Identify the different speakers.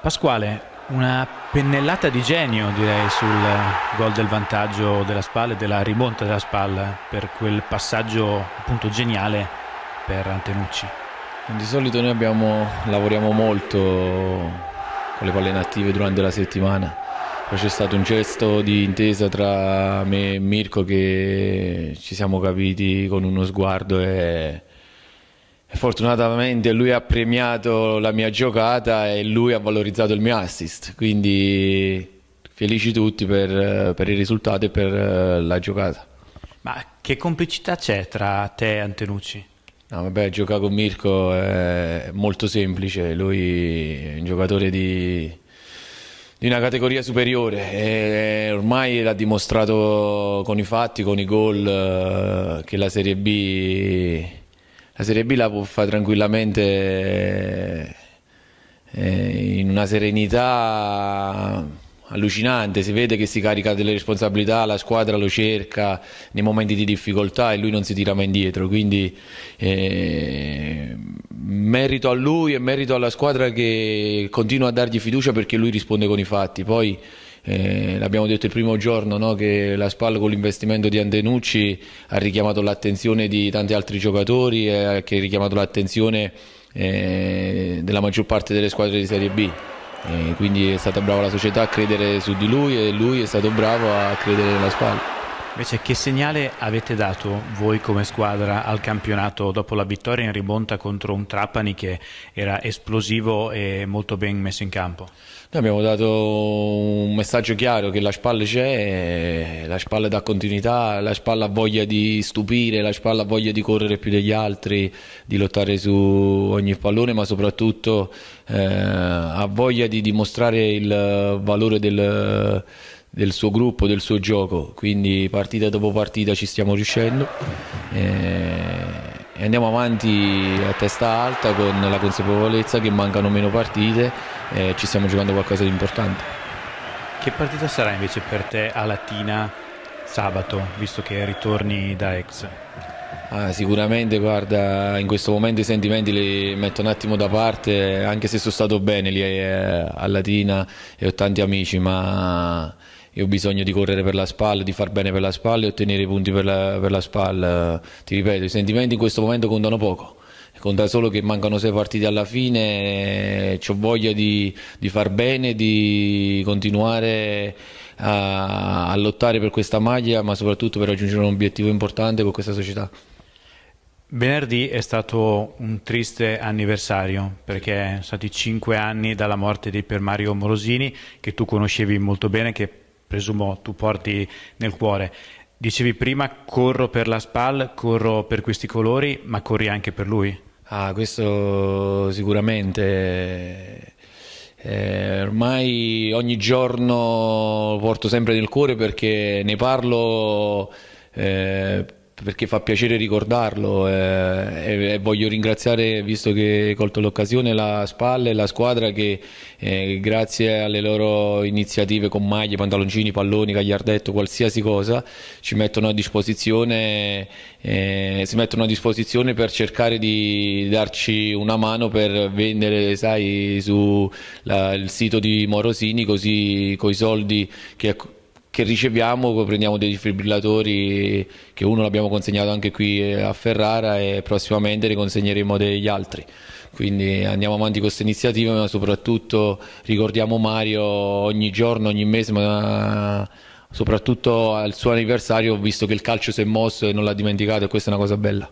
Speaker 1: Pasquale, una pennellata di genio direi sul gol del vantaggio della spalla e della rimonta della spalla per quel passaggio appunto geniale per Antenucci.
Speaker 2: Di solito noi abbiamo, lavoriamo molto con le palle attive durante la settimana, poi c'è stato un gesto di intesa tra me e Mirko che ci siamo capiti con uno sguardo e Fortunatamente lui ha premiato la mia giocata e lui ha valorizzato il mio assist, quindi felici tutti per, per il risultato e per eh, la giocata. Ma che complicità c'è tra te e Antenucci? No, vabbè, giocare con Mirko è molto semplice, lui è un giocatore di, di una categoria superiore e ormai l'ha dimostrato con i fatti, con i gol, eh, che la Serie B la Serie B la può fare tranquillamente eh, in una serenità allucinante, si vede che si carica delle responsabilità, la squadra lo cerca nei momenti di difficoltà e lui non si tira mai indietro, quindi eh, merito a lui e merito alla squadra che continua a dargli fiducia perché lui risponde con i fatti. Poi, eh, l'abbiamo detto il primo giorno no, che la SPAL con l'investimento di Andenucci ha richiamato l'attenzione di tanti altri giocatori e ha richiamato l'attenzione eh, della maggior parte delle squadre di Serie B. Eh, quindi è stata brava la società a credere su di lui e lui è stato bravo a credere nella SPAL.
Speaker 1: Invece che segnale avete dato voi come squadra al campionato dopo la vittoria in rimonta contro un Trapani che era esplosivo e molto
Speaker 2: ben messo in campo? Noi abbiamo dato un messaggio chiaro che la spalla c'è, la spalla dà continuità, la spalla ha voglia di stupire, la spalla ha voglia di correre più degli altri, di lottare su ogni pallone, ma soprattutto eh, ha voglia di dimostrare il valore del del suo gruppo, del suo gioco, quindi partita dopo partita ci stiamo riuscendo eh, e andiamo avanti a testa alta con la consapevolezza che mancano meno partite e eh, ci stiamo giocando qualcosa di importante.
Speaker 1: Che partita sarà invece per te a Latina sabato, visto che ritorni da ex?
Speaker 2: Ah, sicuramente, guarda, in questo momento i sentimenti li metto un attimo da parte, anche se sono stato bene lì eh, a Latina e ho tanti amici, ma io ho bisogno di correre per la spalla, di far bene per la spalla e ottenere i punti per la, per la spalla. Ti ripeto, i sentimenti in questo momento contano poco. Conta solo che mancano sei partite alla fine, eh, ho voglia di, di, far bene, di continuare a, a lottare per questa maglia, ma soprattutto per raggiungere un obiettivo importante con questa società.
Speaker 1: Venerdì è stato un triste anniversario perché sono stati cinque anni dalla morte di Pier Mario Morosini che tu conoscevi molto bene, che presumo tu porti nel cuore. Dicevi prima corro per la SPAL, corro per questi colori,
Speaker 2: ma corri anche per lui? Ah, questo sicuramente. Eh, ormai ogni giorno lo porto sempre nel cuore perché ne parlo eh, perché fa piacere ricordarlo eh, e, e, voglio ringraziare, visto che hai colto l'occasione, la spalla e la squadra che eh, grazie alle loro iniziative con maglie, pantaloncini, palloni, cagliardetto, qualsiasi cosa, ci mettono a disposizione, eh, si mettono a disposizione per cercare di darci una mano per vendere, sul sito di Morosini, così coi soldi che che riceviamo, prendiamo dei defibrillatori che uno l'abbiamo consegnato anche qui eh, a Ferrara e prossimamente ne consegneremo degli altri. Quindi andiamo avanti con questa iniziativa, ma soprattutto ricordiamo Mario ogni giorno, ogni mese, ma soprattutto al suo anniversario visto che il calcio si è mosso e non l'ha dimenticato e questa è una cosa bella.